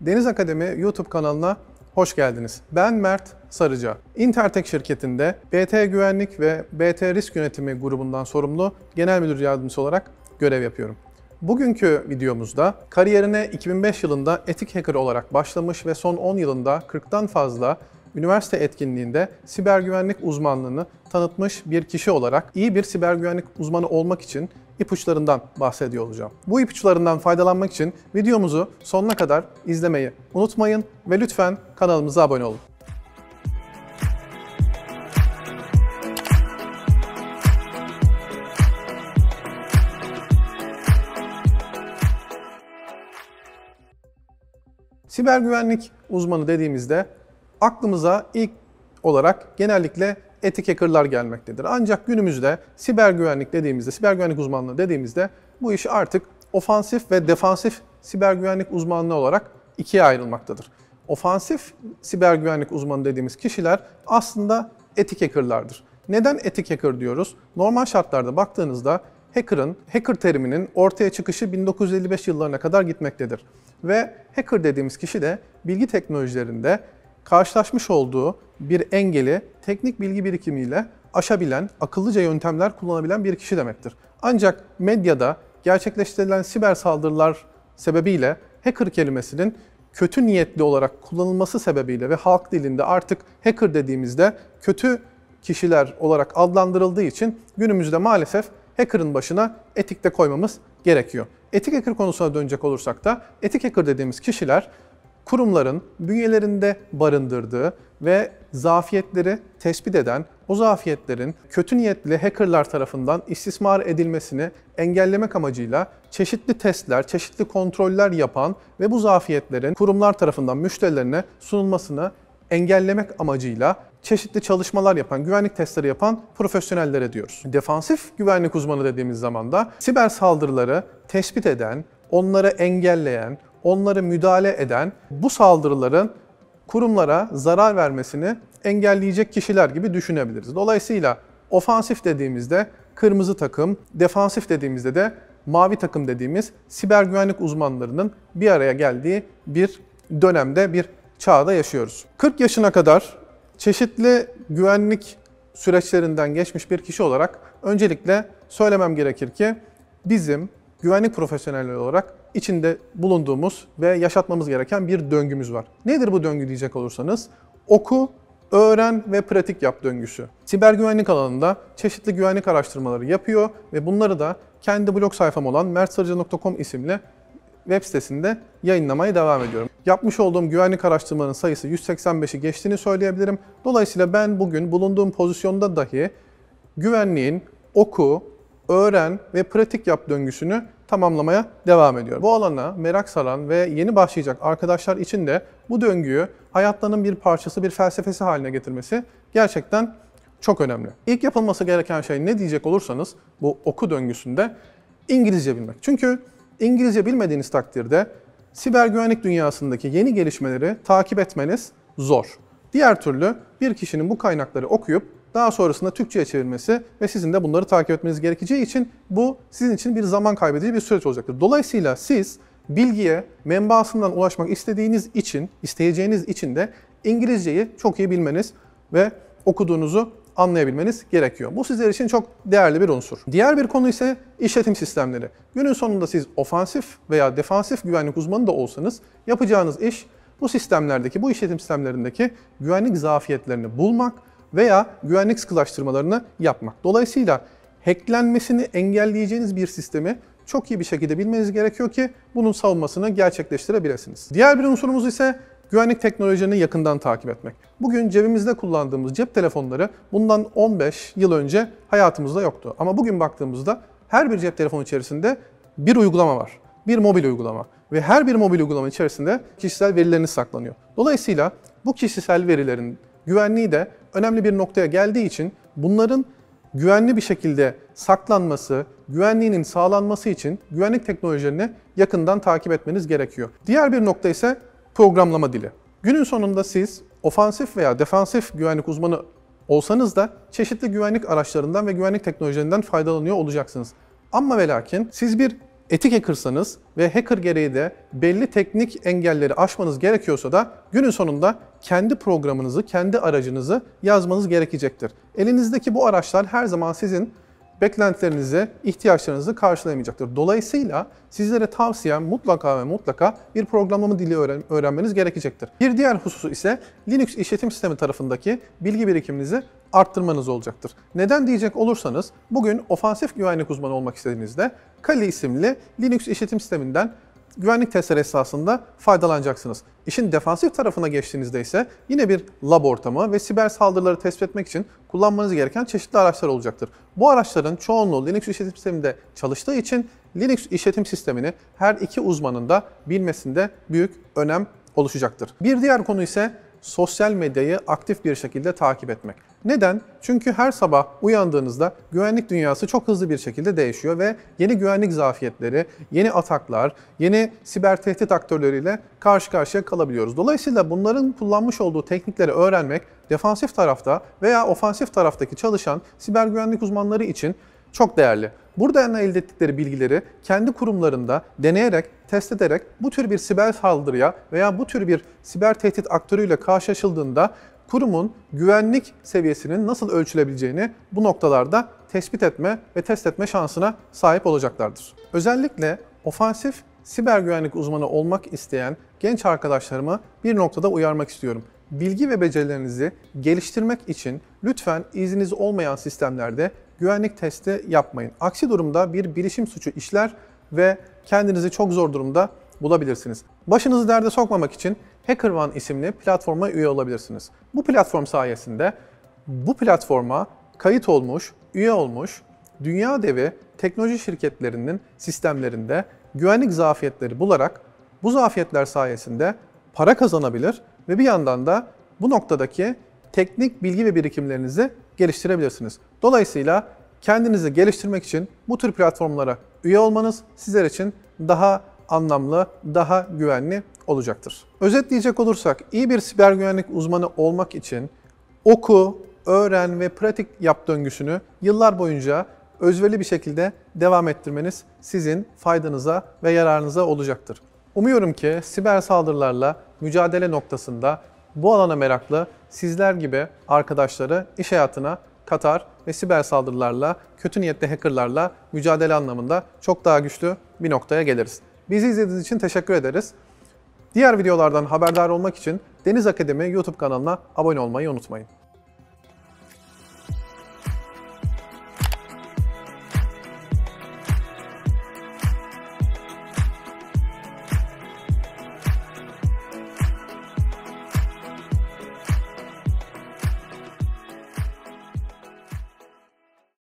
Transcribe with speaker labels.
Speaker 1: Deniz Akademi YouTube kanalına hoş geldiniz. Ben Mert Sarıca. Intertek şirketinde BT Güvenlik ve BT Risk Yönetimi grubundan sorumlu Genel Müdür Yardımcısı olarak görev yapıyorum. Bugünkü videomuzda kariyerine 2005 yılında etik hacker olarak başlamış ve son 10 yılında 40'tan fazla üniversite etkinliğinde siber güvenlik uzmanlığını tanıtmış bir kişi olarak iyi bir siber güvenlik uzmanı olmak için ipuçlarından bahsediyor olacağım. Bu ipuçlarından faydalanmak için videomuzu sonuna kadar izlemeyi unutmayın ve lütfen kanalımıza abone olun. Siber güvenlik uzmanı dediğimizde aklımıza ilk olarak genellikle etik hackerlar gelmektedir. Ancak günümüzde siber güvenlik dediğimizde, siber güvenlik uzmanlığı dediğimizde bu iş artık ofansif ve defansif siber güvenlik uzmanlığı olarak ikiye ayrılmaktadır. Ofansif siber güvenlik uzmanı dediğimiz kişiler aslında etik hackerlardır. Neden etik hacker diyoruz? Normal şartlarda baktığınızda hacker'ın, hacker teriminin ortaya çıkışı 1955 yıllarına kadar gitmektedir. Ve hacker dediğimiz kişi de bilgi teknolojilerinde karşılaşmış olduğu bir engeli teknik bilgi birikimiyle aşabilen, akıllıca yöntemler kullanabilen bir kişi demektir. Ancak medyada gerçekleştirilen siber saldırılar sebebiyle hacker kelimesinin kötü niyetli olarak kullanılması sebebiyle ve halk dilinde artık hacker dediğimizde kötü kişiler olarak adlandırıldığı için günümüzde maalesef hacker'ın başına etik de koymamız gerekiyor. Etik hacker konusuna dönecek olursak da etik hacker dediğimiz kişiler kurumların bünyelerinde barındırdığı ve zafiyetleri tespit eden, o zafiyetlerin kötü niyetli hackerlar tarafından istismar edilmesini engellemek amacıyla çeşitli testler, çeşitli kontroller yapan ve bu zafiyetlerin kurumlar tarafından müşterilerine sunulmasını engellemek amacıyla çeşitli çalışmalar yapan, güvenlik testleri yapan profesyonellere diyoruz. Defansif güvenlik uzmanı dediğimiz zaman da siber saldırıları tespit eden, onları engelleyen, Onları müdahale eden, bu saldırıların kurumlara zarar vermesini engelleyecek kişiler gibi düşünebiliriz. Dolayısıyla ofansif dediğimizde kırmızı takım, defansif dediğimizde de mavi takım dediğimiz siber güvenlik uzmanlarının bir araya geldiği bir dönemde, bir çağda yaşıyoruz. 40 yaşına kadar çeşitli güvenlik süreçlerinden geçmiş bir kişi olarak öncelikle söylemem gerekir ki bizim güvenlik profesyonelleri olarak içinde bulunduğumuz ve yaşatmamız gereken bir döngümüz var. Nedir bu döngü diyecek olursanız? Oku, öğren ve pratik yap döngüsü. Siber güvenlik alanında çeşitli güvenlik araştırmaları yapıyor ve bunları da kendi blog sayfam olan mertsarıcı.com isimli web sitesinde yayınlamaya devam ediyorum. Yapmış olduğum güvenlik araştırmalarının sayısı 185'i geçtiğini söyleyebilirim. Dolayısıyla ben bugün bulunduğum pozisyonda dahi güvenliğin oku, öğren ve pratik yap döngüsünü tamamlamaya devam ediyor. Bu alana merak saran ve yeni başlayacak arkadaşlar için de bu döngüyü hayatlarının bir parçası, bir felsefesi haline getirmesi gerçekten çok önemli. İlk yapılması gereken şey ne diyecek olursanız bu oku döngüsünde İngilizce bilmek. Çünkü İngilizce bilmediğiniz takdirde siber güvenlik dünyasındaki yeni gelişmeleri takip etmeniz zor. Diğer türlü bir kişinin bu kaynakları okuyup daha sonrasında Türkçe'ye çevirmesi ve sizin de bunları takip etmeniz gerekeceği için bu sizin için bir zaman kaybedici bir süreç olacaktır. Dolayısıyla siz bilgiye menbaasından ulaşmak istediğiniz için, isteyeceğiniz için de İngilizceyi çok iyi bilmeniz ve okuduğunuzu anlayabilmeniz gerekiyor. Bu sizler için çok değerli bir unsur. Diğer bir konu ise işletim sistemleri. Günün sonunda siz ofansif veya defansif güvenlik uzmanı da olsanız yapacağınız iş bu sistemlerdeki, bu işletim sistemlerindeki güvenlik zafiyetlerini bulmak veya güvenlik sıkılaştırmalarını yapma. Dolayısıyla hacklenmesini engelleyeceğiniz bir sistemi çok iyi bir şekilde bilmeniz gerekiyor ki bunun savunmasını gerçekleştirebilirsiniz. Diğer bir unsurumuz ise güvenlik teknolojilerini yakından takip etmek. Bugün cebimizde kullandığımız cep telefonları bundan 15 yıl önce hayatımızda yoktu. Ama bugün baktığımızda her bir cep telefonu içerisinde bir uygulama var. Bir mobil uygulama ve her bir mobil uygulama içerisinde kişisel verileriniz saklanıyor. Dolayısıyla bu kişisel verilerin güvenliği de önemli bir noktaya geldiği için bunların güvenli bir şekilde saklanması, güvenliğinin sağlanması için güvenlik teknolojilerini yakından takip etmeniz gerekiyor. Diğer bir nokta ise programlama dili. Günün sonunda siz ofansif veya defansif güvenlik uzmanı olsanız da çeşitli güvenlik araçlarından ve güvenlik teknolojilerinden faydalanıyor olacaksınız. Ama ve lakin siz bir etik hackersanız ve hacker gereği de belli teknik engelleri aşmanız gerekiyorsa da günün sonunda kendi programınızı, kendi aracınızı yazmanız gerekecektir. Elinizdeki bu araçlar her zaman sizin beklentilerinizi, ihtiyaçlarınızı karşılayamayacaktır. Dolayısıyla sizlere tavsiyem mutlaka ve mutlaka bir programlama dili öğrenmeniz gerekecektir. Bir diğer hususu ise Linux işletim sistemi tarafındaki bilgi birikiminizi arttırmanız olacaktır. Neden diyecek olursanız bugün ofansif güvenlik uzmanı olmak istediğinizde Kali isimli Linux işletim sisteminden güvenlik testleri esasında faydalanacaksınız. İşin defansif tarafına geçtiğinizde ise yine bir lab ortamı ve siber saldırıları tespit etmek için kullanmanız gereken çeşitli araçlar olacaktır. Bu araçların çoğunluğu Linux işletim sisteminde çalıştığı için Linux işletim sistemini her iki uzmanın da bilmesinde büyük önem oluşacaktır. Bir diğer konu ise sosyal medyayı aktif bir şekilde takip etmek. Neden? Çünkü her sabah uyandığınızda güvenlik dünyası çok hızlı bir şekilde değişiyor ve yeni güvenlik zafiyetleri, yeni ataklar, yeni siber tehdit aktörleriyle karşı karşıya kalabiliyoruz. Dolayısıyla bunların kullanmış olduğu teknikleri öğrenmek defansif tarafta veya ofansif taraftaki çalışan siber güvenlik uzmanları için çok değerli. Buradan elde ettikleri bilgileri kendi kurumlarında deneyerek, test ederek bu tür bir siber saldırıya veya bu tür bir siber tehdit aktörüyle karşılaşıldığında kurumun güvenlik seviyesinin nasıl ölçülebileceğini bu noktalarda tespit etme ve test etme şansına sahip olacaklardır. Özellikle ofansif siber güvenlik uzmanı olmak isteyen genç arkadaşlarımı bir noktada uyarmak istiyorum bilgi ve becerilerinizi geliştirmek için lütfen izniniz olmayan sistemlerde güvenlik testi yapmayın. Aksi durumda bir bilişim suçu işler ve kendinizi çok zor durumda bulabilirsiniz. Başınızı derde sokmamak için HackerOne isimli platforma üye olabilirsiniz. Bu platform sayesinde bu platforma kayıt olmuş, üye olmuş dünya devi teknoloji şirketlerinin sistemlerinde güvenlik zafiyetleri bularak bu zafiyetler sayesinde para kazanabilir ve bir yandan da bu noktadaki teknik bilgi ve birikimlerinizi geliştirebilirsiniz. Dolayısıyla kendinizi geliştirmek için bu tür platformlara üye olmanız sizler için daha anlamlı, daha güvenli olacaktır. Özetleyecek olursak iyi bir siber güvenlik uzmanı olmak için oku, öğren ve pratik yap döngüsünü yıllar boyunca özverili bir şekilde devam ettirmeniz sizin faydanıza ve yararınıza olacaktır. Umuyorum ki siber saldırılarla mücadele noktasında bu alana meraklı sizler gibi arkadaşları iş hayatına katar ve siber saldırılarla, kötü niyetli hackerlarla mücadele anlamında çok daha güçlü bir noktaya geliriz. Bizi izlediğiniz için teşekkür ederiz. Diğer videolardan haberdar olmak için Deniz Akademi YouTube kanalına abone olmayı unutmayın.